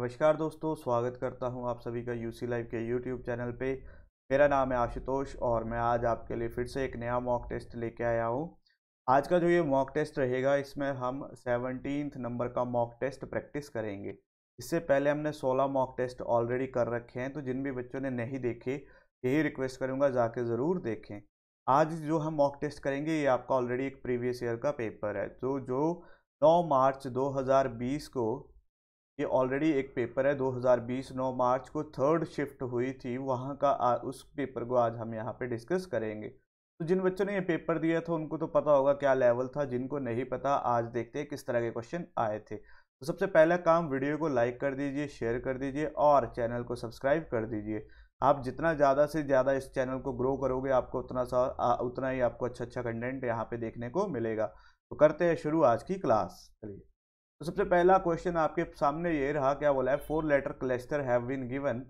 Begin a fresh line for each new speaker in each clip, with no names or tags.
नमस्कार दोस्तों स्वागत करता हूं आप सभी का यूसी लाइव के यूट्यूब चैनल पे मेरा नाम है आशुतोष और मैं आज आपके लिए फिर से एक नया मॉक टेस्ट लेके आया हूं आज का जो ये मॉक टेस्ट रहेगा इसमें हम सेवनटीन नंबर का मॉक टेस्ट प्रैक्टिस करेंगे इससे पहले हमने सोलह मॉक टेस्ट ऑलरेडी कर रखे हैं तो जिन भी बच्चों ने नहीं देखे यही रिक्वेस्ट करूँगा जाके ज़रूर देखें आज जो हम मॉक टेस्ट करेंगे ये आपका ऑलरेडी एक प्रीवियस ईयर का पेपर है तो जो 9 मार्च 2020 को ये ऑलरेडी एक पेपर है 2020 9 मार्च को थर्ड शिफ्ट हुई थी वहाँ का आ, उस पेपर को आज हम यहाँ पे डिस्कस करेंगे तो जिन बच्चों ने ये पेपर दिया था उनको तो पता होगा क्या लेवल था जिनको नहीं पता आज देखते हैं किस तरह के क्वेश्चन आए थे तो सबसे पहला काम वीडियो को लाइक कर दीजिए शेयर कर दीजिए और चैनल को सब्सक्राइब कर दीजिए आप जितना ज़्यादा से ज़्यादा इस चैनल को ग्रो करोगे आपको उतना सा उतना ही आपको अच्छा अच्छा कंटेंट यहाँ पर देखने को मिलेगा तो करते हैं शुरू आज की क्लास चलिए तो सबसे पहला क्वेश्चन आपके सामने ये रहा क्या बोला है four letter cluster have been given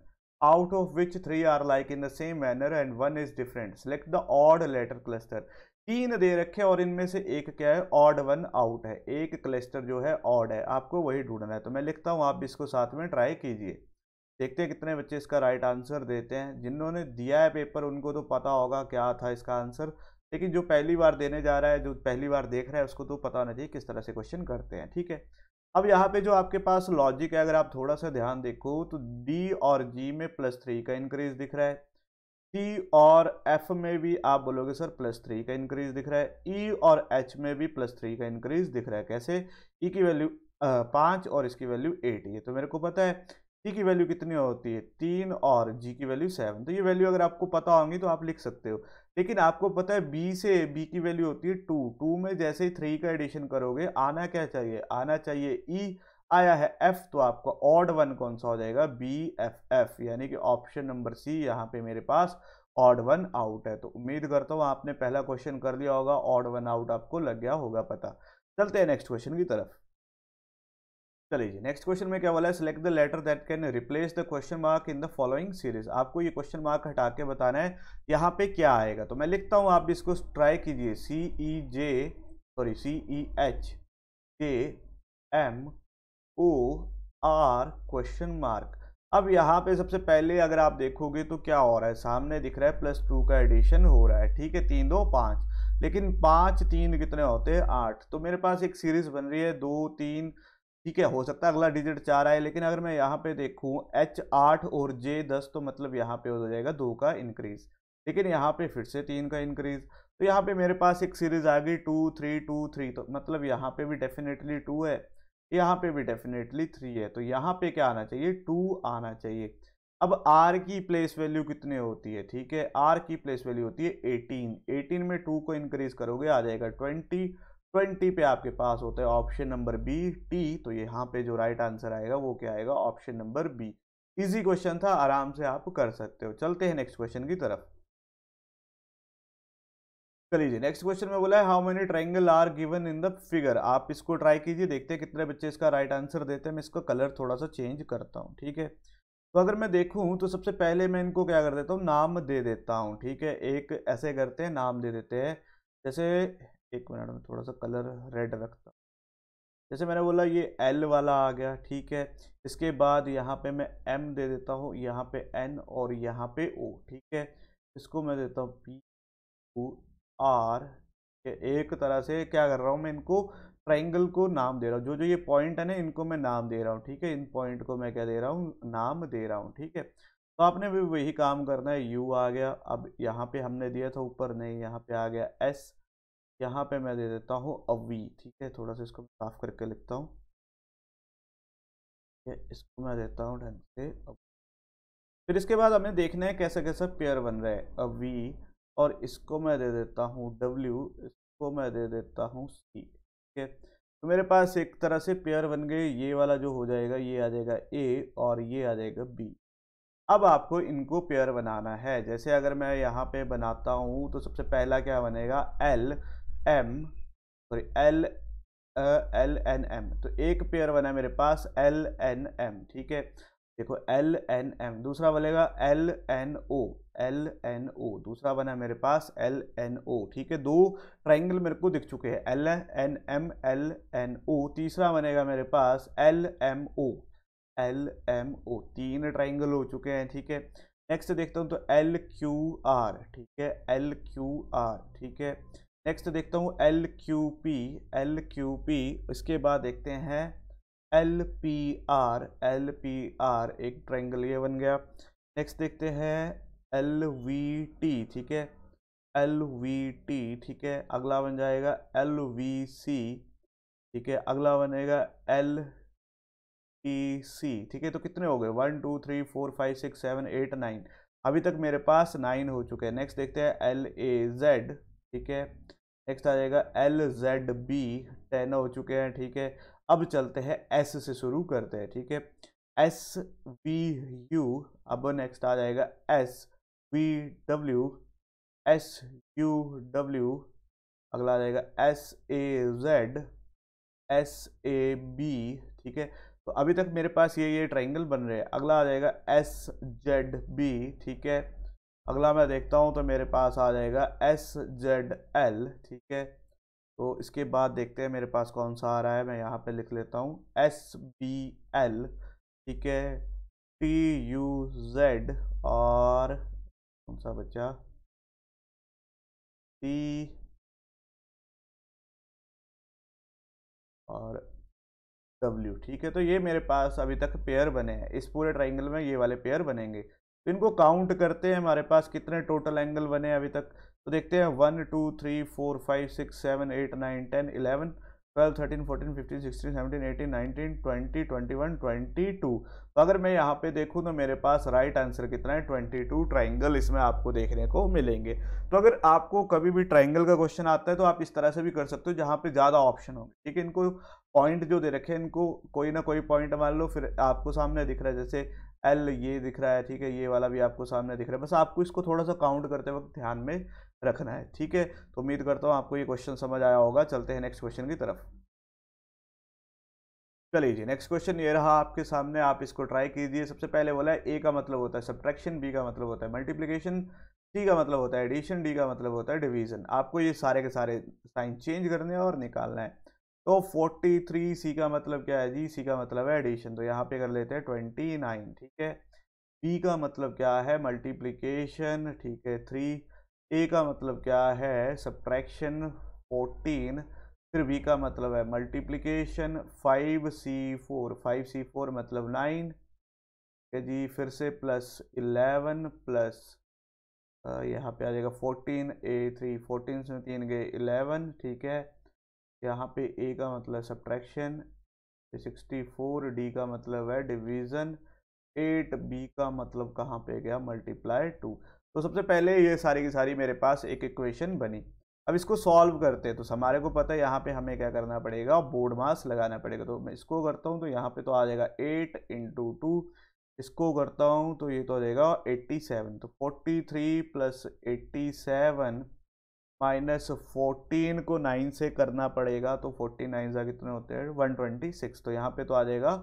out of which three are like in the same manner and one is different select the odd letter cluster तीन दे रखे और इनमें से एक क्या है ऑड वन आउट है एक क्लस्टर जो है ऑड है आपको वही ढूंढना है तो मैं लिखता हूँ आप इसको साथ में ट्राई कीजिए देखते हैं कितने बच्चे इसका राइट आंसर देते हैं जिन्होंने दिया है पेपर उनको तो पता होगा क्या था इसका आंसर लेकिन जो पहली बार देने जा रहा है जो पहली बार देख रहा है उसको तो पता होना चाहिए किस तरह से क्वेश्चन करते हैं ठीक है अब यहाँ पे जो आपके पास लॉजिक है अगर आप थोड़ा सा ध्यान देखो तो डी और जी में प्लस थ्री का इंक्रीज दिख रहा है सी और एफ में भी आप बोलोगे सर प्लस थ्री का इंक्रीज दिख रहा है ई e और एच में भी प्लस थ्री का इंक्रीज दिख रहा है कैसे ई e की वैल्यू पाँच और इसकी वैल्यू एट ये तो मेरे को पता है टी की वैल्यू कितनी होती है तीन और जी की वैल्यू सेवन तो ये वैल्यू अगर आपको पता होंगी तो आप लिख सकते हो लेकिन आपको पता है बी से बी की वैल्यू होती है टू टू में जैसे ही थ्री का एडिशन करोगे आना क्या चाहिए आना चाहिए ई e, आया है एफ तो आपका ऑड वन कौन सा हो जाएगा बी एफ एफ यानी कि ऑप्शन नंबर सी यहाँ पे मेरे पास ऑड वन आउट है तो उम्मीद करता हूँ आपने पहला क्वेश्चन कर लिया होगा ऑड वन आउट आपको लग गया होगा पता चलते हैं नेक्स्ट क्वेश्चन की तरफ चलिए नेक्स्ट क्वेश्चन में क्या बोला है select the letter that can replace the question mark in the following series आपको ये क्वेश्चन मार्क हटा के बताना है यहाँ पे क्या आएगा तो मैं लिखता हूँ आप इसको ट्राई कीजिए C E J sorry C E H J M O R question mark अब यहाँ पे सबसे पहले अगर आप देखोगे तो क्या हो रहा है सामने दिख रहा है प्लस टू का एडिशन हो रहा है ठीक है तीन दो पाँच लेकिन पाँच तीन कितने होते हैं आठ तो मेरे पास एक सीरीज बन रही है दो तीन ठीक है हो सकता है अगला डिजिट चार आए लेकिन अगर मैं यहाँ पे देखूँ एच आठ और जे दस तो मतलब यहाँ पे हो जाएगा दो का इंक्रीज लेकिन यहाँ पे फिर से तीन का इंक्रीज तो यहाँ पे मेरे पास एक सीरीज आ गई टू थ्री टू थ्री तो मतलब यहाँ पे भी डेफिनेटली टू है यहाँ पे भी डेफिनेटली थ्री है तो यहाँ पे क्या आना चाहिए टू आना चाहिए अब आर की प्लेस वैल्यू कितनी होती है ठीक है आर की प्लेस वैल्यू होती है एटीन एटीन में टू को इंक्रीज करोगे आ जाएगा ट्वेंटी ट्वेंटी पे आपके पास होता है ऑप्शन नंबर बी टी तो यहाँ पे जो राइट आंसर आएगा वो क्या आएगा option number B easy question था आराम से आप कर सकते हो चलते हैं नेक्स्ट क्वेश्चन की तरफ चलिए नेक्स्ट क्वेश्चन में बोला है how many triangle are given in the figure आप इसको ट्राई कीजिए देखते हैं कितने बच्चे इसका राइट आंसर देते हैं मैं इसका कलर थोड़ा सा चेंज करता हूँ ठीक है तो अगर मैं देखूँ तो सबसे पहले मैं इनको क्या कर देता हूँ नाम दे देता हूँ ठीक है एक ऐसे करते हैं नाम दे देते हैं जैसे एक मिनट में थोड़ा सा कलर रेड रखता जैसे मैंने बोला ये एल वाला आ गया ठीक है इसके बाद यहाँ पे मैं एम दे देता हूँ यहाँ पे एन और यहाँ पे ओ ठीक है इसको मैं देता हूँ पी ओ आर एक तरह से क्या कर रहा हूँ मैं इनको ट्राइंगल को नाम दे रहा हूँ जो जो ये पॉइंट है ना इनको मैं नाम दे रहा हूँ ठीक है इन पॉइंट को मैं क्या दे रहा हूँ नाम दे रहा हूँ ठीक है तो आपने भी वही काम करना है यू आ गया अब यहाँ पे हमने दिया था ऊपर नहीं यहाँ पे आ गया एस यहाँ पे मैं दे देता हूँ अवी ठीक है थोड़ा सा इसको साफ करके लिखता हूँ इसको मैं देता हूँ ढंग से फिर इसके बाद हमें देखना है कैसा कैसा पेयर बन रहा है अवी और इसको मैं दे देता हूँ डब्ल्यू इसको मैं दे देता हूँ सी ठीक है तो मेरे पास एक तरह से पेयर बन गए ये वाला जो हो जाएगा ये आ जाएगा ए और ये आ जाएगा बी अब आपको इनको पेयर बनाना है जैसे अगर मैं यहाँ पे बनाता हूँ तो सबसे पहला क्या बनेगा L M sorry L L N M तो एक पेयर बना है मेरे पास एल एन एम ठीक है देखो एल एन एम दूसरा बनेगा L N O L N O दूसरा बना मेरे पास एल एन ओ ठीक है दो ट्राइंगल मेरे को दिख चुके हैं L N M L N O तीसरा बनेगा मेरे पास L M O L M O तीन ट्राइंगल हो चुके हैं ठीक है नेक्स्ट देखता हूँ तो एल क्यू आर ठीक है एल क्यू आर ठीक है नेक्स्ट देखता हूँ L Q P L Q P इसके बाद देखते हैं L P R L P R एक ट्रायंगल ये बन गया नेक्स्ट देखते हैं एल वी टी ठीक है एल वी टी ठीक है अगला बन जाएगा एल वी सी ठीक है अगला बनेगा एल टी सी ठीक है तो कितने हो गए one two three four five six seven eight nine अभी तक मेरे पास नाइन हो चुके हैं नेक्स्ट देखते हैं एल ए जेड ठीक है नेक्स्ट आ जाएगा एल जेड बी टेन हो चुके हैं ठीक है अब चलते हैं एस से शुरू करते हैं ठीक है एस वी यू अब नेक्स्ट आ जाएगा S V W S U W अगला आ जाएगा S A Z S A B ठीक है तो अभी तक मेरे पास ये ये ट्राइंगल बन रहे हैं अगला आ जाएगा एस जेड बी ठीक है अगला मैं देखता हूँ तो मेरे पास आ जाएगा एस जेड एल ठीक है तो इसके बाद देखते हैं मेरे पास कौन सा आ रहा है मैं यहाँ पे लिख लेता हूँ एस बी एल
ठीक है टी यू जेड और कौन सा बच्चा टी और डब्ल्यू ठीक है तो ये मेरे पास अभी
तक पेयर बने हैं इस पूरे ट्राइंगल में ये वाले पेयर बनेंगे तो इनको काउंट करते हैं हमारे पास कितने टोटल एंगल बने अभी तक तो देखते हैं one two three four five six seven eight nine ten eleven twelve thirteen fourteen fifteen sixteen seventeen eighteen nineteen twenty twenty one twenty two तो अगर मैं यहाँ पे देखूँ तो मेरे पास राइट right आंसर कितना है ट्वेंटी टू ट्राइंगल इसमें आपको देखने को मिलेंगे तो अगर आपको कभी भी ट्राइंगल का क्वेश्चन आता है तो आप इस तरह से भी कर सकते हो जहाँ पे ज़्यादा ऑप्शन होंगे ठीक है इनको पॉइंट जो दे रखे हैं इनको कोई ना कोई पॉइंट मान लो फिर आपको सामने दिख रहा है जैसे एल ये दिख रहा है ठीक है ये वाला भी आपको सामने दिख रहा है बस आपको इसको थोड़ा सा काउंट करते वक्त ध्यान में रखना है ठीक है तो उम्मीद करता हूँ आपको ये क्वेश्चन समझ आया होगा चलते हैं नेक्स्ट क्वेश्चन की तरफ चलिए जी नेक्स्ट क्वेश्चन ये रहा आपके सामने आप इसको ट्राई कीजिए सबसे पहले बोला है ए का मतलब होता है सब्ट्रैक्शन बी का मतलब होता है मल्टीप्लीकेशन सी का मतलब होता है एडिशन डी का मतलब होता है डिवीजन आपको ये सारे के सारे साइन चेंज करने हैं और निकालना है तो फोर्टी थ्री सी का मतलब क्या है जी सी का मतलब है एडिशन तो यहाँ पे कर लेते हैं ट्वेंटी नाइन ठीक है बी का मतलब क्या है मल्टीप्लिकेशन ठीक है थ्री ए का मतलब क्या है सब्ट्रैक्शन फोर्टीन फिर बी का मतलब है multiplication five C four five C four मतलब नाइन ठीक है जी फिर से प्लस इलेवन प्लस यहाँ पे आ जाएगा फोर्टीन ए थ्री फोर्टीन से तीन गए इलेवन ठीक है यहाँ पे ए का मतलब सब्ट्रैक्शन सिक्सटी फोर डी का मतलब है डिवीज़न एट बी का मतलब कहाँ पे गया मल्टीप्लाई टू तो सबसे पहले ये सारी की सारी मेरे पास एक इक्वेशन बनी अब इसको सॉल्व करते हैं तो हमारे को पता है यहाँ पे हमें क्या करना पड़ेगा बोर्ड मास लगाना पड़ेगा तो मैं इसको करता हूँ तो यहाँ पे तो आ जाएगा एट इंटू टू इसको करता हूँ तो ये तो आ जाएगा एट्टी सेवन तो forty three plus eighty seven minus fourteen को नाइन से करना पड़ेगा तो फोर्टी नाइन सा कितने होते हैं वन ट्वेंटी सिक्स तो यहाँ पे तो आ जाएगा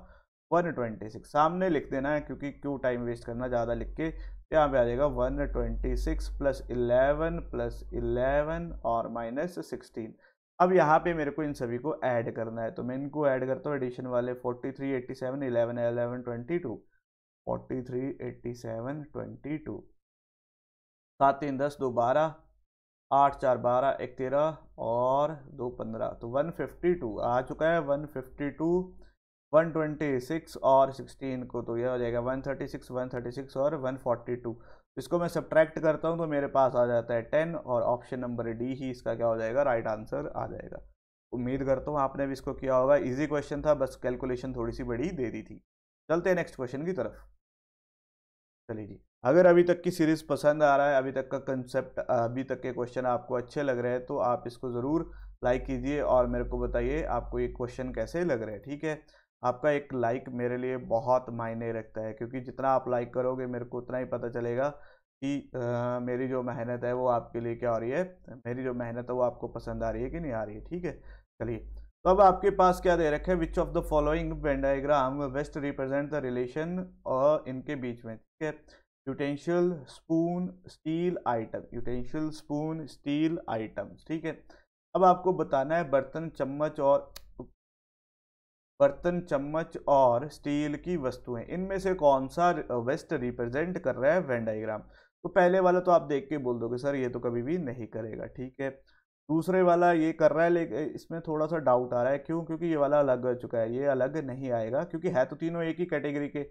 वन ट्वेंटी सिक्स सामने लिख देना है क्योंकि क्यों टाइम वेस्ट करना ज़्यादा लिख के तो यहाँ पे आ जाएगा one twenty six plus eleven plus eleven और माइनस सिक्सटीन अब यहाँ पे मेरे को इन सभी को ऐड करना है तो मैं इनको ऐड करता हूँ एडिशन वाले forty three eighty seven eleven eleven twenty two forty three eighty seven twenty two सात तीन दस दो बारह आठ चार बारह एक तेरह और दो पंद्रह तो वन फिफ्टी टू आ चुका है one fifty two one twenty six और सिक्सटीन को तो यह हो जाएगा one thirty six one thirty six और वन फोर्टी टू इसको मैं सब्ट्रैक्ट करता हूँ तो मेरे पास आ जाता है टेन और ऑप्शन नंबर डी ही इसका क्या हो जाएगा राइट आंसर आ जाएगा उम्मीद करता हूँ आपने भी इसको किया होगा इजी क्वेश्चन था बस कैलकुलेशन थोड़ी सी बड़ी दे दी थी चलते हैं नेक्स्ट क्वेश्चन की तरफ चलिए जी अगर अभी तक की सीरीज़ पसंद आ रहा है अभी तक का कंसेप्ट अभी तक के क्वेश्चन आपको अच्छे लग रहे हैं तो आप इसको ज़रूर लाइक कीजिए और मेरे को बताइए आपको ये क्वेश्चन कैसे लग रहे हैं ठीक है आपका एक लाइक मेरे लिए बहुत मायने रखता है क्योंकि जितना आप लाइक करोगे मेरे को उतना ही पता चलेगा कि आ, मेरी जो मेहनत है वो आपके लिए क्या हो रही है मेरी जो मेहनत है वो आपको पसंद आ रही है कि नहीं आ रही है ठीक है चलिए तो अब आपके पास क्या दे रखे which of the following Venn best represent the relation और इनके बीच में ठीक है utensil spoon steel item utensil spoon steel items ठीक है अब आपको बताना है बर्तन चम्मच और बर्तन चम्मच और स्टील की वस्तुएं इनमें से कौन सा वेस्ट रिप्रेजेंट कर रहा है वेन डाइग्राम तो पहले वाला तो आप देख के बोल दोगे सर ये तो कभी भी नहीं करेगा ठीक है दूसरे वाला ये कर रहा है लेकिन इसमें थोड़ा सा डाउट आ रहा है क्यों क्योंकि ये वाला अलग हो चुका है ये अलग नहीं आएगा क्योंकि है तो तीनों एक ही कैटेगरी के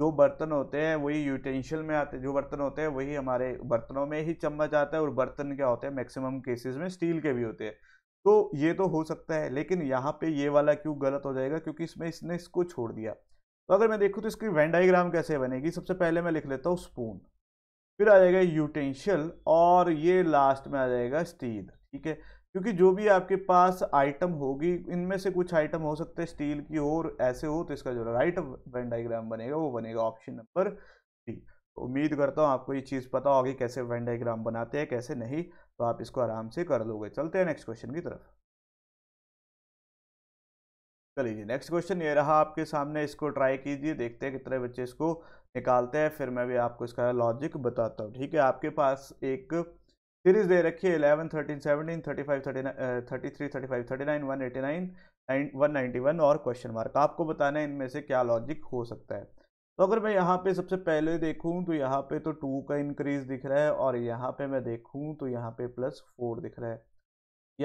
जो बर्तन होते हैं वही यूटेंशियल में आते जो बर्तन होते हैं वही हमारे बर्तनों में ही चम्मच आता है और बर्तन क्या होते हैं मैक्सिमम केसेस में स्टील के भी होते हैं तो ये तो हो सकता है लेकिन यहाँ पे ये वाला क्यों गलत हो जाएगा क्योंकि इसमें इसने इसको छोड़ दिया तो अगर मैं देखूँ तो इसकी वेंडाइग्राम कैसे बनेगी सबसे पहले मैं लिख लेता हूँ स्पून फिर आ जाएगा यूटेंशियल और ये लास्ट में आ जाएगा स्टील ठीक है क्योंकि जो भी आपके पास आइटम होगी इनमें से कुछ आइटम हो सकते हैं स्टील की और ऐसे हो तो इसका जो राइट वेन डाइग्राम बनेगा वो बनेगा ऑप्शन नंबर बी उम्मीद करता हूँ आपको ये चीज़ पता होगी कैसे वेन डाइग्राम बनाते हैं कैसे नहीं तो आप इसको आराम से कर लोगे चलते हैं नेक्स्ट क्वेश्चन की तरफ चलिए जी नेक्स्ट क्वेश्चन ये रहा आपके सामने इसको ट्राई कीजिए देखते हैं कितने बच्चे इसको निकालते हैं फिर मैं भी आपको इसका लॉजिक बताता हूँ ठीक है आपके पास एक सीरीज दे रखी है eleven thirteen seventeen thirty five thirty nine thirty three thirty five thirty nine one eighty nine nine one ninety one और क्वेश्चन मार्क तो आपको बताना है इनमें से क्या लॉजिक हो सकता है तो अगर मैं यहाँ पे सबसे पहले देखूँ तो यहाँ पे तो टू का इंक्रीज दिख रहा है और यहाँ पे मैं देखूँ तो यहाँ पे प्लस फोर दिख रहा है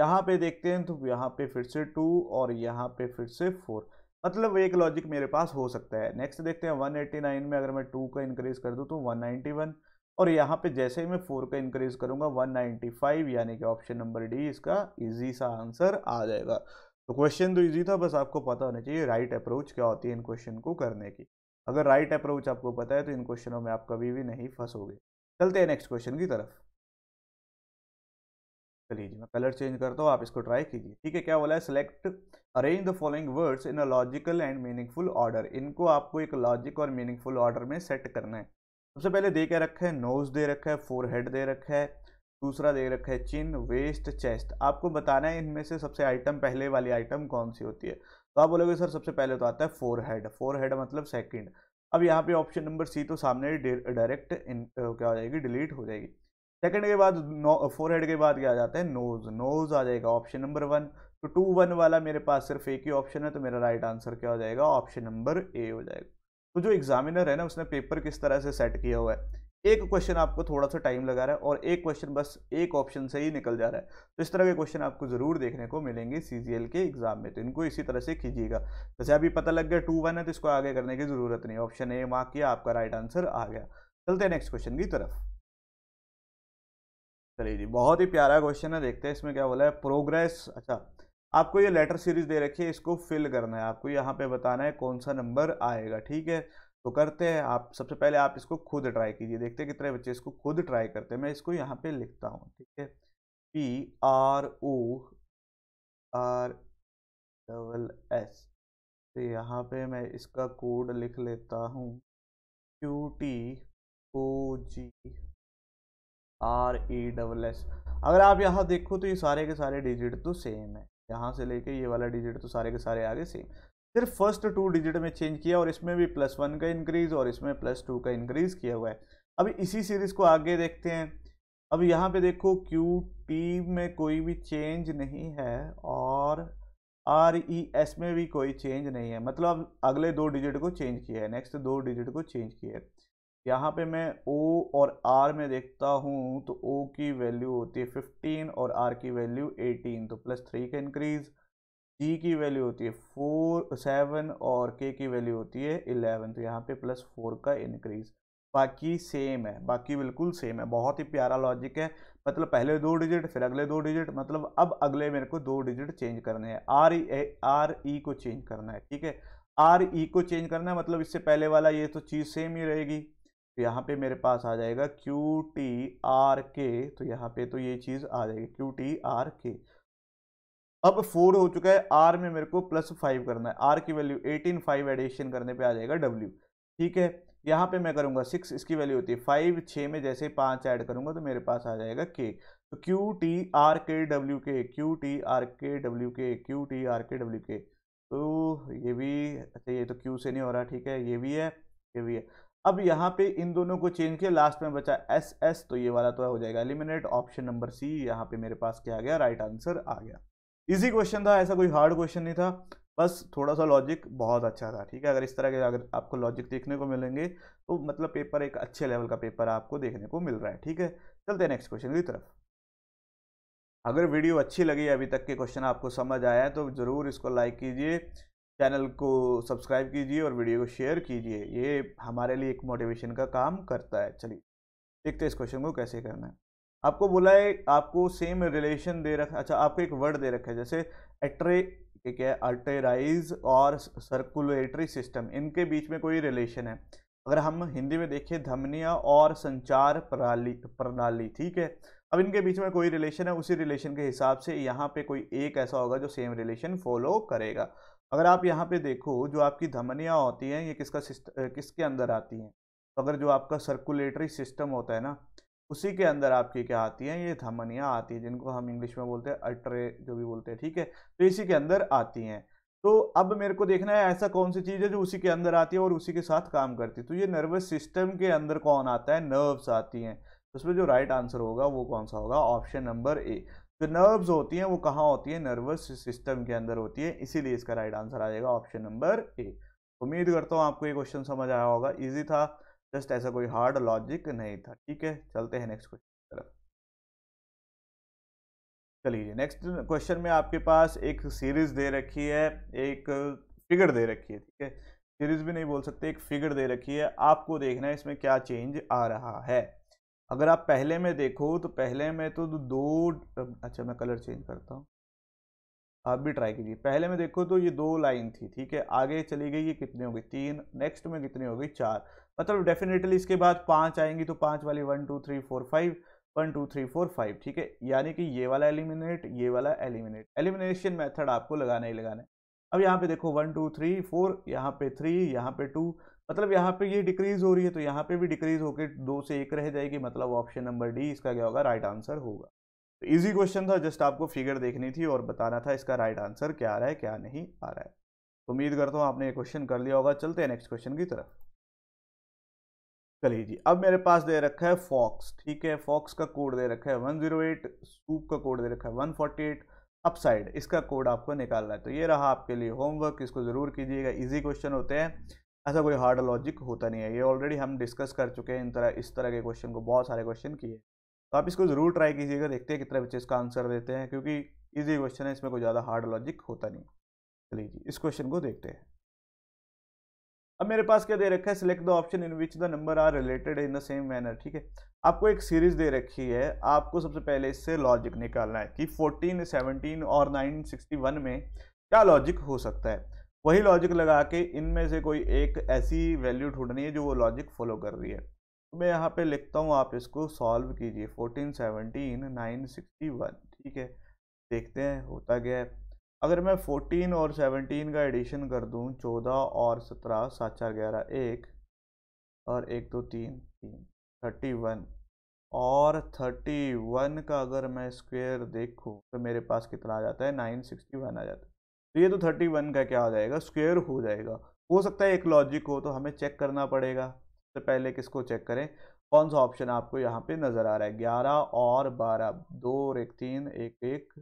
यहाँ पे देखते हैं तो यहाँ पे फिर से टू और यहाँ पे फिर से फोर मतलब एक लॉजिक मेरे पास हो सकता है नेक्स्ट देखते हैं नाइन में अगर मैं टू का इंक्रीज कर दूँ तो वन और यहाँ पे जैसे ही मैं फोर का इंक्रीज नाइनटी 195 यानी कि ऑप्शन नंबर डी इसका इजी सा आंसर आ जाएगा तो क्वेश्चन तो इजी था बस आपको पता होना चाहिए राइट अप्रोच क्या होती है इन क्वेश्चन को करने की अगर राइट अप्रोच आपको पता है तो इन क्वेश्चनों में आप कभी भी नहीं फंसोगे चलते हैं नेक्स्ट क्वेश्चन की तरफ चलिए जी मैं कलर चेंज करता हूँ आप इसको ट्राई कीजिए ठीक है क्या बोला है select arrange the following words in a logical and meaningful order इनको आपको एक लॉजिक और मीनिंगफुल ऑर्डर में सेट करना है सबसे पहले दे क्या रखा है नोज दे रखा है फोर हेड दे रखा है दूसरा दे रखा है चिन वेस्ट चेस्ट आपको बताना है इनमें से सबसे आइटम पहले वाली आइटम कौन सी होती है तो आप बोलोगे सर सबसे पहले तो आता है फोर हेड फोर हेड मतलब सेकंड अब यहाँ पे ऑप्शन नंबर सी तो सामने डायरेक्ट क्या हो जाएगी डिलीट हो जाएगी सेकंड के बाद नो फोर हेड के बाद क्या आ जाता है नोज नोज आ जाएगा ऑप्शन नंबर वन तो टू वन वाला मेरे पास सिर्फ एक ही ऑप्शन है तो मेरा राइट आंसर क्या हो जाएगा ऑप्शन नंबर ए हो जाएगा तो जो एग्जामिनर है ना उसने पेपर किस तरह से सेट किया हुआ है एक क्वेश्चन आपको थोड़ा सा टाइम लगा रहा है और एक क्वेश्चन बस एक ऑप्शन से ही निकल जा रहा है तो इस तरह के क्वेश्चन आपको ज़रूर देखने को मिलेंगे सी के एग्जाम में तो इनको इसी तरह से कीजिएगा जैसे अभी पता लग गया टू वन है तो इसको आगे करने की ज़रूरत नहीं ऑप्शन ए मार्क किया आपका राइट आंसर आ गया चलते हैं नेक्स्ट क्वेश्चन की तरफ चलिए जी बहुत ही प्यारा क्वेश्चन है देखते हैं इसमें क्या बोला है प्रोग्रेस अच्छा आपको ये लेटर सीरीज दे रखी है इसको फिल करना है आपको यहाँ पे बताना है कौन सा नंबर आएगा ठीक है तो करते हैं आप सबसे पहले आप इसको खुद ट्राई कीजिए देखते हैं कितने बच्चे इसको खुद ट्राई करते हैं मैं इसको यहाँ पे लिखता हूँ ठीक है P R O R double S तो यहाँ पे मैं इसका कोड लिख लेता हूँ Q T O G R E double S अगर आप यहाँ देखो तो ये सारे के सारे डिजिट तो सेम है यहाँ से लेके ये वाला डिजिट तो सारे के सारे आगे सेम सिर्फ फर्स्ट टू डिजिट में चेंज किया और इसमें भी प्लस वन का इंक्रीज़ और इसमें प्लस टू का इंक्रीज़ किया हुआ है अब इसी सीरीज़ को आगे देखते हैं अब यहाँ पे देखो क्यू टी में कोई भी चेंज नहीं है और आर ई एस में भी कोई चेंज नहीं है मतलब अगले दो डिजिट को चेंज किया है नेक्स्ट दो डिजिट को चेंज किया है यहाँ पे मैं O और R में देखता हूँ तो O की वैल्यू होती है 15 और R की वैल्यू 18 तो प्लस थ्री का इंक्रीज़ G की वैल्यू होती है फोर सेवन और K की वैल्यू होती है 11 तो यहाँ पे प्लस फोर का इंक्रीज़ बाकी सेम है बाकी बिल्कुल सेम है बहुत ही प्यारा लॉजिक है मतलब पहले दो डिजिट फिर अगले दो डिजिट मतलब अब अगले मेरे को दो डिजिट चेंज करने हैं आर ई आर ई को चेंज करना है ठीक है आर ई e को चेंज करना है मतलब इससे पहले वाला ये तो चीज़ सेम ही रहेगी तो यहाँ पे मेरे पास आ जाएगा क्यू टी आर के तो यहाँ पे तो ये चीज़ आ जाएगी क्यू टी आर के अब फोर हो चुका है आर में मेरे को प्लस फाइव करना है आर की वैल्यू एटीन फाइव एडिशन करने पे आ जाएगा डब्ल्यू ठीक है यहाँ पे मैं करूँगा सिक्स इसकी वैल्यू होती है फाइव छः में जैसे पाँच ऐड करूँगा तो मेरे पास आ जाएगा के तो Q T R K W K Q T R K W K Q T R K W K तो ये भी अच्छा ये तो क्यू से नहीं हो रहा ठीक है ये भी है ये भी है अब यहाँ पे इन दोनों को चेंज किया लास्ट में बचा एस एस तो ये वाला तो हो जाएगा एलिमिनेट ऑप्शन नंबर सी यहाँ पे मेरे पास क्या आ गया राइट आंसर आ गया इजी क्वेश्चन था ऐसा कोई हार्ड क्वेश्चन नहीं था बस थोड़ा सा लॉजिक बहुत अच्छा था ठीक है अगर इस तरह के अगर आपको लॉजिक देखने को मिलेंगे तो मतलब पेपर एक अच्छे लेवल का पेपर आपको देखने को मिल रहा है ठीक है चलते हैं नेक्स्ट क्वेश्चन की तरफ अगर वीडियो अच्छी लगी अभी तक के क्वेश्चन आपको समझ आया है तो ज़रूर इसको लाइक कीजिए चैनल को सब्सक्राइब कीजिए और वीडियो को शेयर कीजिए ये हमारे लिए एक मोटिवेशन का काम करता है चलिए देखते हैं इस क्वेश्चन को कैसे करना है आपको बोला है आपको सेम रिलेशन दे रखा अच्छा आपको एक वर्ड दे रखा है जैसे एट्रे क्या है अल्टेराइज और सर्कुलेटरी सिस्टम इनके बीच में कोई रिलेशन है अगर हम हिंदी में देखें धमनिया और संचार प्रणाली प्रणाली ठीक है अब इनके बीच में कोई रिलेशन है उसी रिलेशन के हिसाब से यहाँ पे कोई एक ऐसा होगा जो सेम रिलेशन फॉलो करेगा अगर आप यहाँ पे देखो जो आपकी धमनियाँ होती हैं ये किसका किसके अंदर आती हैं तो अगर जो आपका सर्कुलेटरी सिस्टम होता है ना उसी के अंदर आपकी क्या आती हैं ये धमनियाँ आती हैं जिनको हम इंग्लिश में बोलते हैं अल्ट्रे जो भी बोलते हैं ठीक है तो इसी के अंदर आती हैं तो अब मेरे को देखना है ऐसा कौन सी चीज़ है जो उसी के अंदर आती है और उसी के साथ काम करती है तो ये नर्वस सिस्टम के अंदर कौन आता है नर्व्स आती हैं तो उसमें जो राइट आंसर होगा वो कौन सा होगा ऑप्शन नंबर ए जो नर्व्स होती हैं वो कहाँ होती है नर्वस सिस्टम के अंदर होती है इसीलिए इसका राइट आंसर आ जाएगा ऑप्शन नंबर ए उम्मीद करता हूँ आपको ये क्वेश्चन समझ आया होगा ईजी था जस्ट ऐसा कोई हार्ड लॉजिक नहीं था ठीक है चलते हैं नेक्स्ट क्वेश्चन तरफ चलिए नेक्स्ट क्वेश्चन में आपके पास एक सीरीज दे रखी है एक फिगर दे रखी है ठीक है सीरीज भी नहीं बोल सकते एक फिगर दे रखी है आपको देखना है इसमें क्या चेंज आ रहा है अगर आप पहले में देखो तो पहले में तो दो अच्छा मैं कलर चेंज करता हूँ आप भी ट्राई कीजिए पहले में देखो तो ये दो लाइन थी ठीक है आगे चली गई ये कितनी हो गई तीन नेक्स्ट में कितनी हो गई चार मतलब डेफिनेटली इसके बाद पाँच आएंगी तो पाँच वाली one two three four five one two three four five ठीक है यानी कि ये वाला एलिमिनेट ये वाला एलिमिनेट एलिमिनेशन मैथड आपको लगाना ही लगाना है अब यहाँ पे देखो वन टू थ्री फोर यहाँ पे थ्री यहाँ पे टू मतलब यहाँ पे ये डिक्रीज हो रही है तो यहाँ पे भी डिक्रीज होकर दो से एक रह जाएगी मतलब ऑप्शन नंबर डी इसका क्या होगा राइट आंसर होगा तो इजी क्वेश्चन था जस्ट आपको फिगर देखनी थी और बताना था इसका राइट आंसर क्या आ रहा है क्या नहीं आ रहा है उम्मीद करता हूँ आपने ये क्वेश्चन कर लिया होगा चलते हैं नेक्स्ट क्वेश्चन की तरफ चलिए जी अब मेरे पास दे रखा है फॉक्स ठीक है फॉक्स का कोड दे रखा है वन जीरो एट सूप का कोड दे रखा है वन फोर्टी एट अपसाइड इसका कोड आपको निकालना है तो ये रहा आपके लिए होमवर्क इसको ज़रूर कीजिएगा इजी क्वेश्चन होते हैं ऐसा कोई हार्ड लॉजिक होता नहीं है ये ऑलरेडी हम डिस्कस कर चुके हैं इन तरह इस तरह के क्वेश्चन को बहुत सारे क्वेश्चन किए तो आप इसको ज़रूर ट्राई कीजिएगा देखते हैं कितने बच्चे इसका आंसर देते हैं क्योंकि ईजी क्वेश्चन है इसमें कोई ज़्यादा हार्ड लॉजिक होता नहीं चलिए जी इस क्वेश्चन को देखते हैं अब मेरे पास क्या दे रखा है select the option in which the numbers are related in the same manner ठीक है आपको एक सीरीज दे रखी है आपको सबसे पहले इससे लॉजिक निकालना है कि 14, 17 और 961 में क्या लॉजिक हो सकता है वही लॉजिक लगा के इनमें से कोई एक ऐसी वैल्यू ढूंढनी है जो वो लॉजिक फॉलो कर रही है तो मैं यहाँ पे लिखता हूँ आप इसको सॉल्व कीजिए fourteen seventeen nine sixty one ठीक है देखते हैं होता क्या है अगर मैं फोर्टीन और सेवनटीन का एडिशन कर दूँ चौदह और सत्रह सात चार ग्यारह एक और एक दो तीन तीन थर्टी वन और थर्टी वन का अगर मैं स्क्वेयर देखूँ तो मेरे पास कितना आ जाता है नाइन सिक्सटी वन आ जाता है तो ये तो थर्टी वन का क्या हो जाएगा स्क्वेयर हो जाएगा हो सकता है एक लॉजिक हो तो हमें चेक करना पड़ेगा सबसे तो पहले किसको चेक करें कौन सा ऑप्शन आपको यहाँ पे नज़र आ रहा है ग्यारह और बारह दो और एक तीन एक एक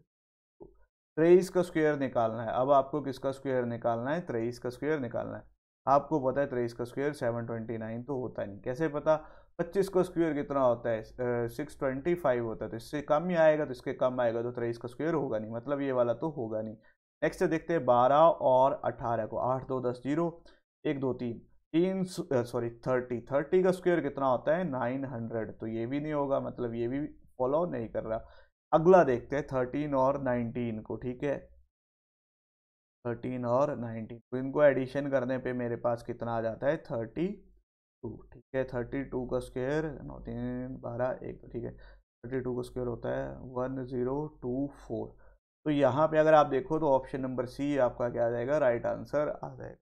तेईस का स्क्वेयर निकालना है अब आपको किसका स्क्वेयर निकालना है तेईस का स्क्वेयर निकालना है आपको पता है तेईस का स्क्वेयर सेवन ट्वेंटी नाइन तो होता नहीं कैसे पता पच्चीस का स्क्वेयर कितना होता है सिक्स ट्वेंटी फाइव होता है तो इससे कम ही आएगा तो इसके कम आएगा तो तेईस का स्क्वेयर होगा नहीं मतलब ये वाला तो होगा नहीं नेक्स्ट देखते हैं बारह और अठारह को आठ दो दस जीरो एक दो तीन तीन सॉरी थर्टी थर्टी का स्क्वायर कितना होता है नाइन हंड्रेड तो ये भी नहीं होगा मतलब ये भी फॉलो नहीं कर रहा अगला देखते हैं थर्टीन और नाइनटीन को ठीक है थर्टीन और नाइनटीन तो इनको एडिशन करने पे मेरे पास कितना आ जाता है थर्टी टू ठीक है थर्टी टू का स्क्वेयर नौ तीन बारह एक ठीक है थर्टी टू का स्क्वायर होता है वन ज़ीरो टू फोर तो यहाँ पे अगर आप देखो तो ऑप्शन नंबर सी आपका क्या आ जाएगा राइट आंसर आ जाएगा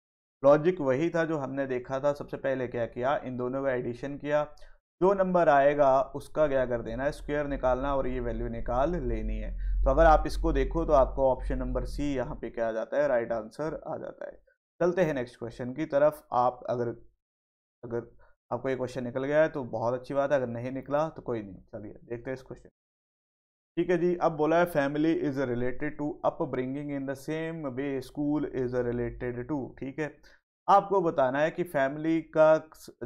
लॉजिक वही था जो हमने देखा था सबसे पहले क्या किया इन दोनों का एडिशन किया जो नंबर आएगा उसका क्या कर देना है स्क्वेयर निकालना और ये वैल्यू निकाल लेनी है तो अगर आप इसको देखो तो आपको ऑप्शन नंबर सी यहाँ पे क्या आ जाता है राइट आंसर आ जाता है चलते हैं नेक्स्ट क्वेश्चन की तरफ आप अगर अगर आपको ये क्वेश्चन निकल गया है तो बहुत अच्छी बात है अगर नहीं निकला तो कोई नहीं चलिए देखते हैं इस क्वेश्चन ठीक है जी अब बोला है family is related to upbringing in the same way school is related to ठीक है आपको बताना है कि फैमिली का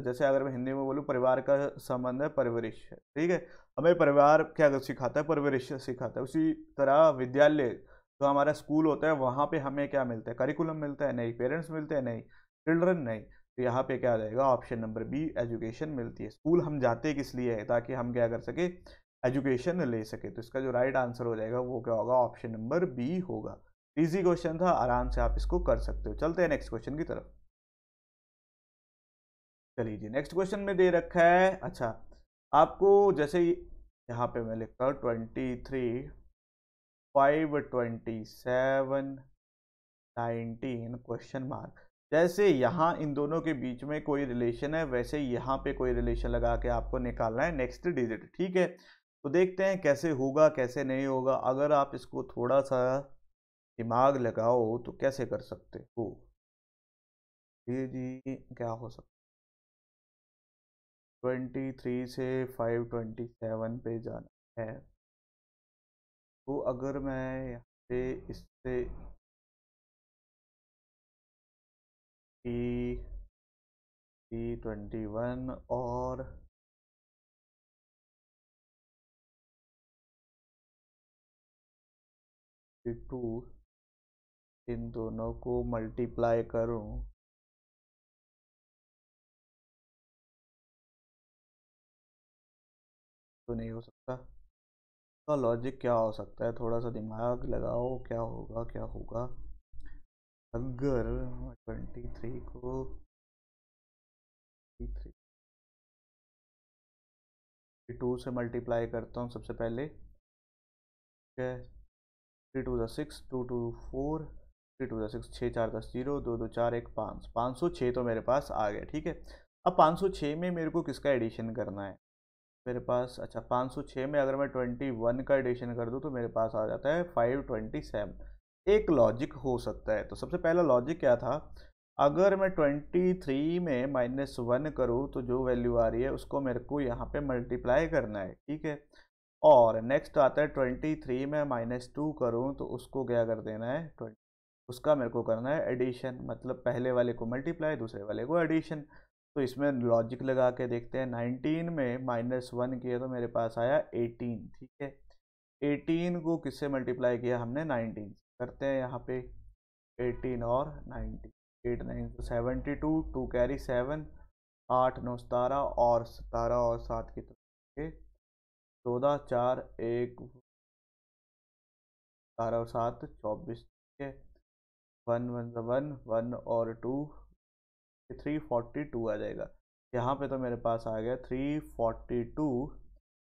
जैसे अगर मैं हिंदी में बोलूँ परिवार का संबंध है परवरिश है ठीक है हमें परिवार क्या सिखाता है परवरिश सिखाता है उसी तरह विद्यालय जो तो हमारा स्कूल होता है वहाँ पे हमें क्या मिलता है करिकुलम मिलता है नहीं पेरेंट्स मिलते हैं नहीं चिल्ड्रन नहीं तो यहाँ पे क्या आ जाएगा ऑप्शन नंबर बी एजुकेशन मिलती है स्कूल हम जाते किस लिए है ताकि हम क्या कर सके एजुकेशन ले सके तो इसका जो राइट आंसर हो जाएगा वो क्या होगा ऑप्शन नंबर बी होगा इजी क्वेश्चन था आराम से आप इसको कर सकते हो चलते हैं नेक्स्ट क्वेश्चन की तरफ चलिए जी नेक्स्ट क्वेश्चन में दे रखा है अच्छा आपको जैसे यहाँ पे मैं लिखता हूँ twenty three five twenty seven nineteen question mark जैसे यहाँ इन दोनों के बीच में कोई रिलेशन है वैसे यहाँ पे कोई रिलेशन लगा के आपको निकालना है नेक्स्ट डिजिट ठीक है तो देखते हैं कैसे होगा कैसे नहीं होगा अगर आप इसको थोड़ा सा दिमाग लगाओ तो कैसे कर सकते हो जी जी क्या हो सकता ट्वेंटी थ्री से फाइव ट्वेंटी सेवन पे जाना
है तो अगर मैं यहाँ पे इससे ट्वेंटी वन और टू इन दोनों को मल्टीप्लाई करूं तो नहीं हो सकता तो लॉजिक क्या हो सकता है थोड़ा सा दिमाग लगाओ क्या होगा क्या होगा अगर ट्वेंटी थ्री को टू से मल्टीप्लाई करता हूँ सबसे पहले ठीक है थ्री टू दिक्स six two two four
three two दिक्स सिक्स छः चार दस जीरो दो दो चार एक पाँच पाँच सौ छः तो मेरे पास आ गया ठीक है अब पाँच सौ छः में मेरे को किसका एडिशन करना है मेरे पास अच्छा पाँच सौ छः में अगर मैं ट्वेंटी वन का एडिशन कर दूँ तो मेरे पास आ जाता है फाइव ट्वेंटी सेवन एक लॉजिक हो सकता है तो सबसे पहला लॉजिक क्या था अगर मैं ट्वेंटी थ्री में माइनस वन करूँ तो जो वैल्यू आ रही है उसको मेरे को यहाँ पे मल्टीप्लाई करना है ठीक है और नेक्स्ट आता है ट्वेंटी थ्री में माइनस टू करूँ तो उसको क्या कर देना है ट्वेंटी उसका मेरे को करना है एडिशन मतलब पहले वाले को मल्टीप्लाई दूसरे वाले को एडिशन तो इसमें लॉजिक लगा के देखते हैं नाइनटीन में माइनस वन किया तो मेरे पास आया एटीन ठीक है एटीन को किससे मल्टीप्लाई किया हमने नाइनटीन करते हैं यहाँ पे एटीन और नाइनटीन एट नाइन तो seventy two two carry seven आठ नौ सतारह और सतारह और सात की तरफ चौदह चार एक बारह सात चौबीस ठीक है वन वन वन वन और टू थ्री फोर्टी टू आ जाएगा यहाँ पे तो मेरे पास आ गया थ्री फोर्टी टू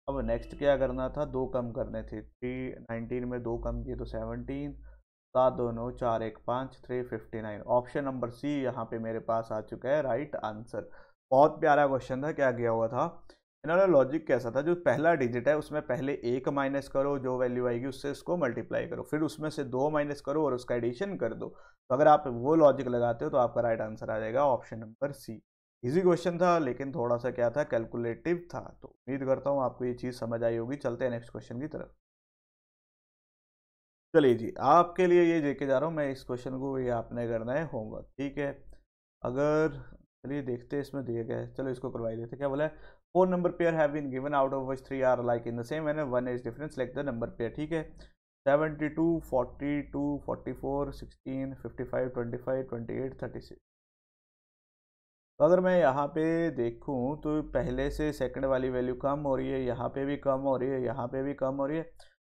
अब नेक्स्ट क्या करना था दो कम करने थे थ्री नाइनटीन में दो कम किए तो सेवनटीन सात दो नौ चार एक पाँच three fifty nine option number C यहाँ पे मेरे पास आ चुका है राइट आंसर बहुत प्यारा क्वेश्चन था क्या किया हुआ था इन्होंने लॉजिक कैसा था जो पहला डिजिट है उसमें पहले एक माइनस करो जो वैल्यू आएगी उससे इसको मल्टीप्लाई करो फिर उसमें से दो माइनस करो और उसका एडिशन कर दो तो अगर आप वो लॉजिक लगाते हो तो आपका राइट आंसर आ जाएगा option number C easy question था लेकिन थोड़ा सा क्या था कैलकुलेटिव था तो उम्मीद करता हूँ आपको ये चीज़ समझ आई होगी चलते हैं नेक्स्ट क्वेश्चन की तरफ चलिए जी आपके लिए ये देखे जा रहा हूँ मैं इस क्वेश्चन को ये आपने करना है होमवर्क ठीक है अगर चलिए देखते हैं इसमें दिया गया है चलो इसको करवाई देते क्या बोला है four number pair have been given out of which three are like in the same and one is different select the number pair ठीक है seventy two forty two forty four sixteen fifty five twenty five twenty eight thirty six तो अगर मैं यहाँ पे देखूँ तो पहले से सेकंड वाली वैल्यू कम हो रही है यहाँ पे भी कम हो रही है यहाँ पे भी कम हो रही है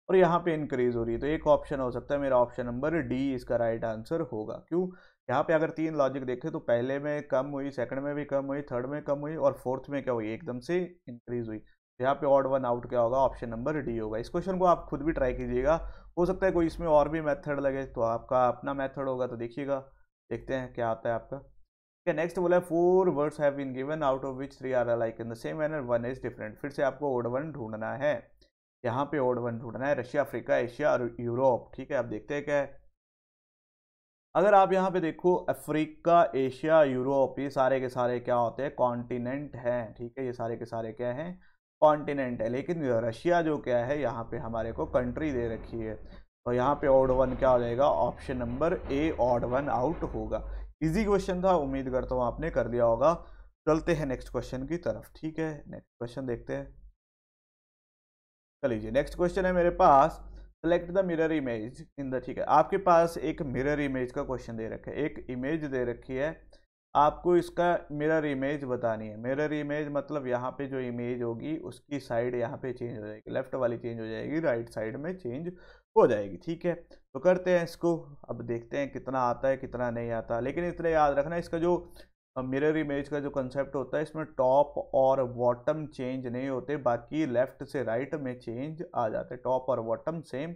और यहाँ पे इंक्रीज हो रही है तो एक ऑप्शन हो सकता है मेरा ऑप्शन नंबर डी इसका राइट आंसर होगा क्यों यहाँ पे अगर तीन लॉजिक देखें तो पहले में कम हुई सेकंड में भी कम हुई थर्ड में कम हुई और फोर्थ में क्या हुई एकदम से इंक्रीज हुई तो यहाँ पे ऑड वन आउट क्या होगा ऑप्शन नंबर डी होगा इस क्वेश्चन को आप खुद भी ट्राई कीजिएगा हो सकता है कोई इसमें और भी मेथड लगे तो आपका अपना मेथड होगा तो देखिएगा देखते हैं क्या आता है आपका ठीक है नेक्स्ट बोला four words have been given out of which three are like in the same manner one is different फिर से आपको ओड वन ढूंढना है यहाँ पे ओड वन ढूंढना है रशिया अफ्रीका एशिया और यूरोप ठीक है आप देखते हैं क्या है अगर आप यहाँ पे देखो अफ्रीका एशिया यूरोप ये सारे के सारे क्या होते हैं कॉन्टिनेंट हैं ठीक है ये सारे के सारे क्या हैं कॉन्टिनेंट है लेकिन रशिया जो क्या है यहाँ पे हमारे को कंट्री दे रखी है तो यहाँ पे ऑड वन क्या हो जाएगा option number A odd one out होगा इजी क्वेश्चन था उम्मीद करता हूँ आपने कर दिया होगा चलते हैं नेक्स्ट क्वेश्चन की तरफ ठीक है नेक्स्ट क्वेश्चन देखते हैं चलिए नेक्स्ट क्वेश्चन है मेरे पास select the mirror image in the ठीक है आपके पास एक मिरर इमेज का क्वेश्चन दे रखा है एक इमेज दे रखी है आपको इसका मिरर इमेज बतानी है मिरर इमेज मतलब यहाँ पे जो इमेज होगी उसकी साइड यहाँ पे चेंज हो जाएगी लेफ्ट वाली चेंज हो जाएगी राइट साइड में चेंज हो जाएगी ठीक है तो करते हैं इसको अब देखते हैं कितना आता है कितना नहीं आता लेकिन इतना याद रखना इसका जो मिरर इमेज का जो कंसेप्ट होता है इसमें टॉप और बॉटम चेंज नहीं होते बाकी लेफ्ट से राइट में चेंज आ जाते हैं टॉप और बॉटम सेम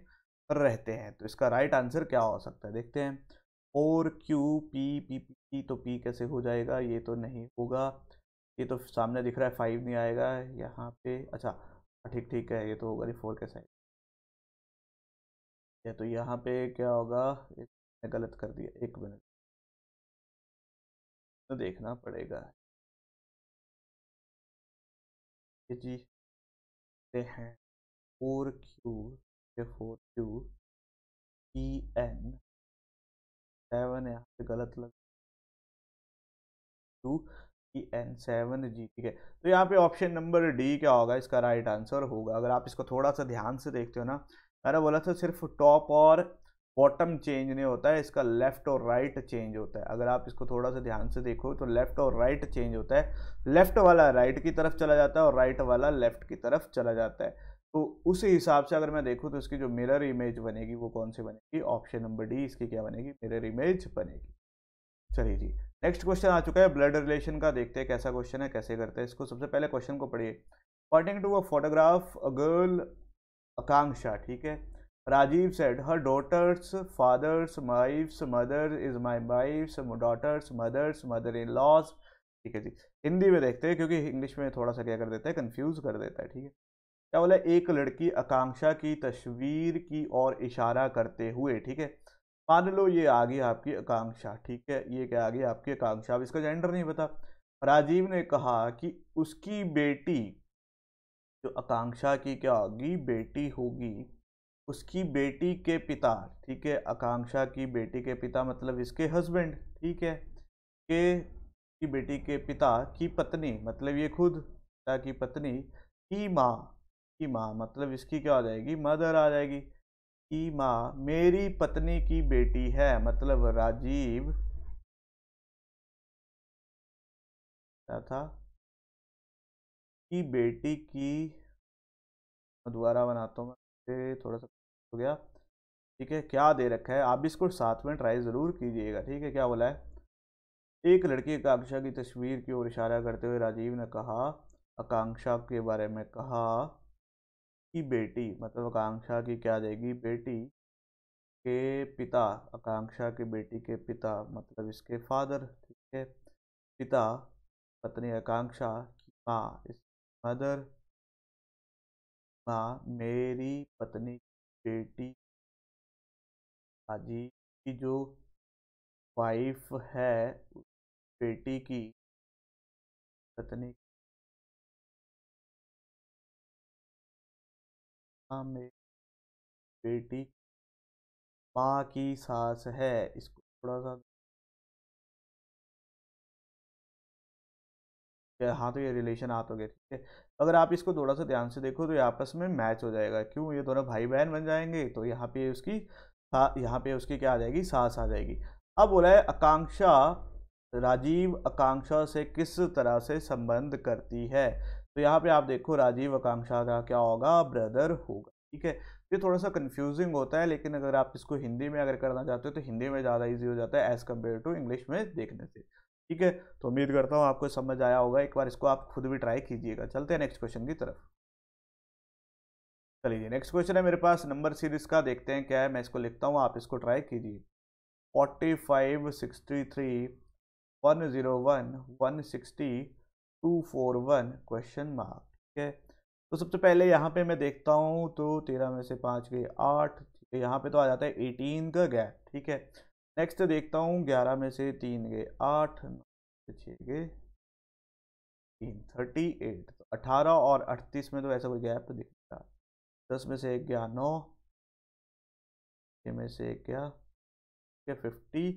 रहते हैं तो इसका राइट आंसर क्या हो सकता है देखते हैं और क्यू पी पी पी तो पी कैसे हो जाएगा ये तो नहीं होगा ये तो सामने दिख रहा है फाइव नहीं आएगा यहाँ पे अच्छा ठीक ठीक है ये तो होगा नहीं
फोर कैसे आएगा ये तो यहाँ पे क्या होगा गलत कर दिया एक मिनट तो देखना पड़ेगा जी हैं four Q four Q P N seven यहाँ पे गलत लग टू पी एन
सेवन जी ठीक है तो यहाँ पे ऑप्शन नंबर डी क्या होगा इसका राइट आंसर होगा अगर आप इसको थोड़ा सा ध्यान से देखते हो ना मैंने बोला था सिर्फ टॉप और बॉटम चेंज नहीं होता है इसका लेफ्ट और राइट चेंज होता है अगर आप इसको थोड़ा सा ध्यान से देखो तो लेफ्ट और राइट चेंज होता है लेफ्ट वाला राइट की तरफ चला जाता है और राइट वाला लेफ्ट की तरफ चला जाता है तो उसी हिसाब से अगर मैं देखूँ तो इसकी जो मिरर इमेज बनेगी वो कौन सी बनेगी ऑप्शन नंबर डी इसकी क्या बनेगी मिरर इमेज बनेगी चलिए जी नेक्स्ट क्वेश्चन आ चुका है ब्लड रिलेशन का देखते हैं कैसा क्वेश्चन है कैसे करते हैं इसको सबसे पहले क्वेश्चन को पढ़िए according to a photograph a girl Akanksha ठीक है Rajiv said, Her daughter's father's wife's mother is my wife's daughter's mother's mother in laws. ठीक है जी हिंदी में देखते हैं क्योंकि इंग्लिश में थोड़ा सा क्या कर देता है कंफ्यूज कर देता है ठीक है क्या बोला एक लड़की आकांक्षा की तस्वीर की ओर इशारा करते हुए ठीक है मान लो ये आ गई आपकी आकांक्षा ठीक है ये क्या आ गई आपकी आकांक्षा अब इसका जेंडर नहीं पता राजीव ने कहा कि उसकी बेटी जो आकांक्षा की क्या होगी बेटी होगी उसकी बेटी के पिता ठीक है आकांक्षा की बेटी के पिता मतलब इसके हस्बैंड ठीक है के की बेटी के पिता की पत्नी मतलब ये खुद पिता की पत्नी की माँ की माँ मतलब इसकी क्या आ जाएगी मदर आ जाएगी की माँ मेरी पत्नी की बेटी है
मतलब राजीव क्या था की बेटी की दोबारा
बनाता हूँ से थोड़ा सा हो गया ठीक है क्या दे रखा है आप भी इसको साथ में ट्राई ज़रूर कीजिएगा ठीक है क्या बोला है एक लड़की आकांक्षा की तस्वीर की ओर इशारा करते हुए राजीव ने कहा आकांक्षा के बारे में कहा कि बेटी मतलब आकांक्षा की क्या जाएगी बेटी के पिता आकांक्षा के बेटी के पिता मतलब इसके फादर ठीक है पिता पत्नी
आकांक्षा की माँ इस मदर मां मेरी पत्नी बेटी हाजी की जो वाइफ है बेटी की पत्नी माँ मेरी बेटी माँ की सास है इसको थोड़ा सा
हाँ तो ये रिलेशन आ तो गए ठीक है अगर आप इसको थोड़ा सा ध्यान से देखो तो ये आपस में मैच हो जाएगा क्यों ये दोनों भाई बहन बन जाएंगे तो यहाँ पे उसकी यहाँ पे उसकी क्या आ जाएगी सास आ जाएगी अब बोला है आकांक्षा राजीव आकांक्षा से किस तरह से संबंध करती है तो यहाँ पे आप देखो राजीव आकांक्षा का क्या होगा ब्रदर होगा ठीक है ये थोड़ा सा कन्फ्यूजिंग होता है लेकिन अगर आप इसको हिंदी में अगर करना चाहते हो तो हिंदी में ज़्यादा ईजी हो जाता है एज़ कम्पेयर टू इंग्लिश में देखने से ठीक है तो उम्मीद करता हूँ आपको समझ आया होगा एक बार इसको आप खुद भी ट्राई कीजिएगा चलते हैं नेक्स्ट क्वेश्चन की तरफ चलिए नेक्स्ट क्वेश्चन है मेरे पास नंबर सीरीज का देखते हैं क्या है मैं इसको लिखता हूँ आप इसको ट्राई कीजिए forty five sixty three one zero one one sixty two four one question mark ठीक है तो सबसे पहले यहाँ पे मैं देखता हूँ तो तेरह में से पाँच गए आठ यहाँ पे तो आ जाता है एटीन का गैप ठीक है नेक्स्ट देखता हूँ ग्यारह में से तीन गए आठ नौ से छः गए तीन थर्टी एट तो अठारह और अड़तीस में तो ऐसा कोई गैप तो दिखता
दस में से एक गया नौ छः में से एक गया फिफ्टी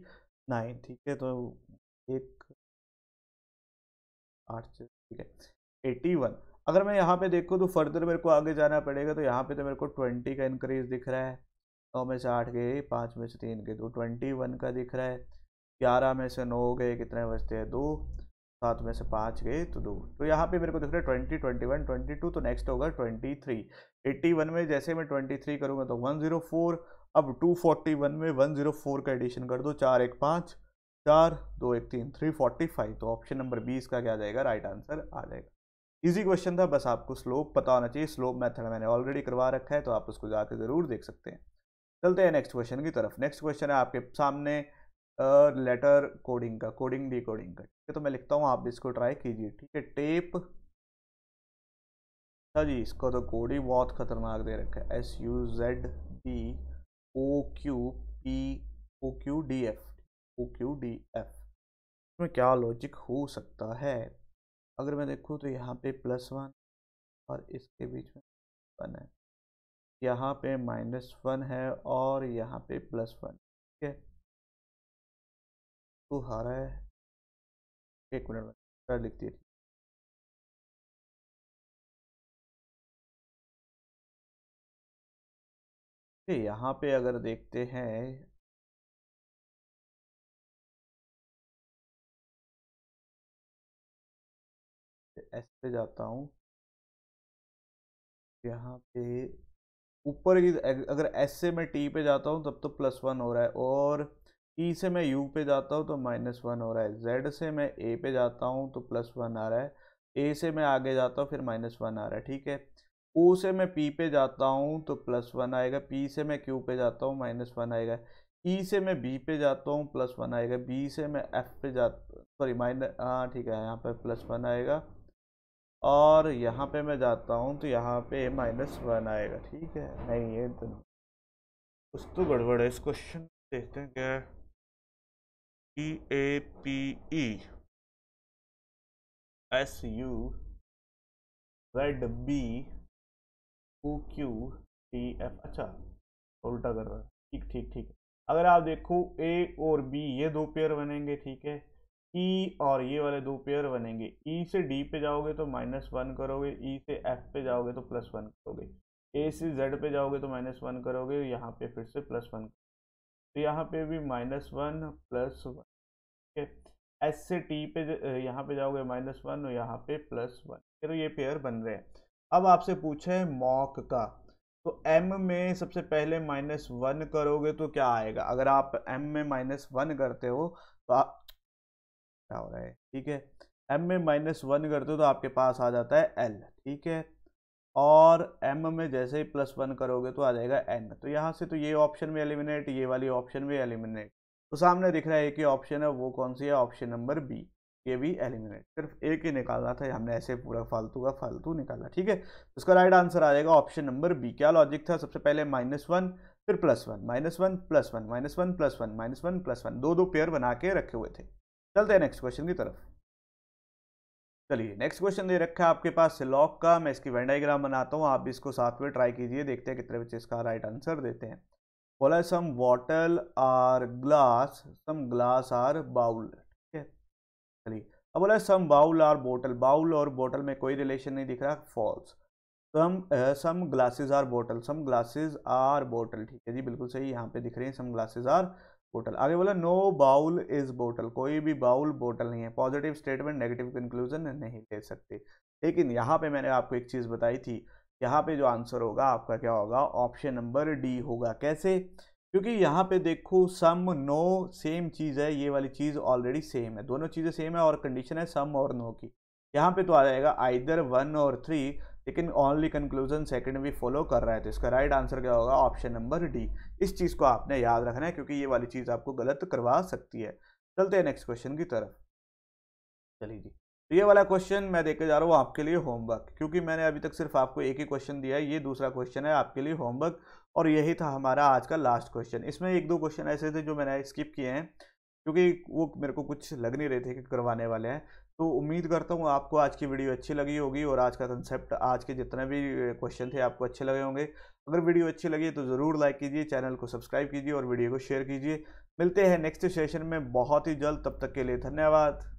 नाइन ठीक है तो एक
आठ से ठीक है एटी वन अगर मैं यहाँ पे देखूँ तो फर्दर मेरे को आगे जाना पड़ेगा तो यहाँ पे तो मेरे को ट्वेंटी का इंक्रीज दिख रहा है नौ में से आठ गए पाँच में से तीन गए तो ट्वेंटी वन का दिख रहा है ग्यारह में से नौ गए कितने बचते हैं दो सात में से पाँच गए तो दो तो यहाँ पे मेरे को दिख रहा है twenty twenty one twenty two तो नेक्स्ट होगा ट्वेंटी थ्री एट्टी वन में जैसे मैं ट्वेंटी थ्री करूँगा तो वन ज़ीरो फोर अब टू फोर्टी वन में वन ज़ीरो फोर का एडिशन कर दो चार एक पाँच चार दो एक तीन थ्री फोर्टी फाइव तो ऑप्शन नंबर बीस का क्या जाएगा राइट आंसर आ जाएगा इजी क्वेश्चन था बस आपको स्लोप पता होना चाहिए स्लोप मेथड मैंने ऑलरेडी करवा रखा है तो आप उसको जाके ज़रूर देख सकते हैं चलते हैं नेक्स्ट क्वेश्चन की तरफ नेक्स्ट क्वेश्चन है आपके सामने लेटर कोडिंग का कोडिंग डी कोडिंग का ठीक है तो मैं लिखता हूँ आप इसको ट्राई कीजिए ठीक है टेप अच्छा हाँ जी इसका तो कोड ही बहुत खतरनाक दे रखा है S U Z D O Q P O Q D F O Q D F इसमें क्या लॉजिक हो सकता है अगर मैं देखूँ तो यहाँ पे प्लस वन और इसके बीच में वन है
यहाँ पे माइनस वन है और यहाँ पे प्लस वन ठीक है टू तो हारा है एक मिनट में कर लिखती है यहाँ पे अगर देखते हैं एस पे जाता हूँ यहाँ पे
ऊपर की अगर एस से मैं टी पे जाता हूँ तब तो प्लस वन हो रहा है और ई से मैं यू पे जाता हूँ तो माइनस वन हो रहा है जेड से मैं ए पे जाता हूँ तो प्लस वन आ रहा है ए से मैं आगे जाता हूँ फिर माइनस वन आ रहा है ठीक है ओ से मैं पी पे जाता हूँ तो प्लस वन आएगा पी से मैं क्यू पे जाता हूँ माइनस वन आएगा ई e से मैं बी पे जाता हूँ प्लस वन आएगा बी से मैं एफ पे जा सॉरी माइनस हाँ ठीक है यहाँ पर प्लस वन आएगा और यहाँ पे मैं जाता हूँ तो यहाँ पे माइनस वन आएगा
ठीक है नहीं ये तो कुछ तो गड़बड़ है इस क्वेश्चन देखते हैं क्या E A P E S U red B O Q T F अच्छा उल्टा कर रहा है ठीक ठीक ठीक अगर आप देखो ए
और बी ये दो पेयर बनेंगे ठीक है ई e और ये वाले दो पेयर बनेंगे ई e से डी पे जाओगे तो माइनस वन करोगे ई e से एफ पे जाओगे तो प्लस वन करोगे ए से जेड पे जाओगे तो माइनस वन करोगे यहाँ पे फिर से प्लस वन तो यहाँ पे भी माइनस वन प्लस वन ठीक है एस से टी पे यहाँ पे जाओगे माइनस वन और यहाँ पे प्लस वन तो ये पेयर बन रहे हैं अब आपसे पूछे मॉक का तो m में सबसे पहले माइनस वन करोगे तो क्या आएगा अगर आप m में माइनस वन करते हो तो आप क्या हो रहा है ठीक है एम में माइनस वन करते हो तो आपके पास आ जाता है एल ठीक है और एम में जैसे ही प्लस वन करोगे तो आ जाएगा एन तो यहाँ से तो ये ऑप्शन में एलिमिनेट ये वाली ऑप्शन भी एलिमिनेट तो सामने दिख रहा है एक ही ऑप्शन है वो कौन सी है ऑप्शन नंबर बी ये भी एलिमिनेट सिर्फ एक ही निकालना था हमने ऐसे पूरा फालतू का फालतू निकाला ठीक है तो इसका राइट आंसर आ जाएगा ऑप्शन नंबर बी क्या लॉजिक था सबसे पहले माइनस वन फिर plus one minus one plus one minus one plus one minus one plus one दो दो पेयर बना के रखे हुए थे चलते हैं नेक्स्ट क्वेश्चन की तरफ चलिए नेक्स्ट क्वेश्चन दे रखा है आपके पास लॉक का मैं इसकी वेंडाइग्राम बनाता हूँ आप भी इसको साथ में ट्राई कीजिए देखते हैं कितने बच्चे इसका राइट आंसर देते हैं बोला some bottle are glass some glass are bowl ठीक है चलिए अब बोला some bowl are bottle bowl और बोटल में कोई रिलेशन नहीं दिख रहा false some some glasses are bottle some glasses are bottle ठीक है जी बिल्कुल सही यहाँ पे दिख रहे हैं सम ग्लासेज आर बोटल आगे बोला नो बाउल इज बोटल कोई भी बाउल बोटल नहीं है पॉजिटिव स्टेटमेंट नेगेटिव कंक्लूजन नहीं दे सकते लेकिन यहाँ पे मैंने आपको एक चीज़ बताई थी यहाँ पे जो आंसर होगा आपका क्या होगा ऑप्शन नंबर डी होगा कैसे क्योंकि यहाँ पे देखो सम नो सेम चीज़ है ये वाली चीज़ ऑलरेडी सेम है दोनों चीज़ें सेम है और कंडीशन है सम और नो की यहाँ पे तो आ जाएगा आइदर वन और थ्री लेकिन ओनली कंक्लूजन सेकंड भी फॉलो कर रहा है तो इसका राइट right आंसर क्या होगा ऑप्शन नंबर डी इस चीज़ को आपने याद रखना है क्योंकि ये वाली चीज़ आपको गलत करवा सकती है चलते हैं नेक्स्ट क्वेश्चन की तरफ चलिए जी तो ये वाला क्वेश्चन मैं देखकर जा रहा हूँ आपके लिए होमवर्क क्योंकि मैंने अभी तक सिर्फ आपको एक ही क्वेश्चन दिया है ये दूसरा क्वेश्चन है आपके लिए होमवर्क और यही था हमारा आज का लास्ट क्वेश्चन इसमें एक दो क्वेश्चन ऐसे थे जो मैंने स्किप किए हैं क्योंकि वो मेरे को कुछ लग नहीं रहे थे कि करवाने वाले हैं तो उम्मीद करता हूँ आपको आज की वीडियो अच्छी लगी होगी और आज का कंसेप्ट आज के जितने भी क्वेश्चन थे आपको अच्छे लगे होंगे अगर वीडियो अच्छी लगी तो ज़रूर लाइक कीजिए चैनल को सब्सक्राइब कीजिए और वीडियो को शेयर कीजिए मिलते हैं नेक्स्ट सेशन में बहुत ही जल्द तब तक के लिए धन्यवाद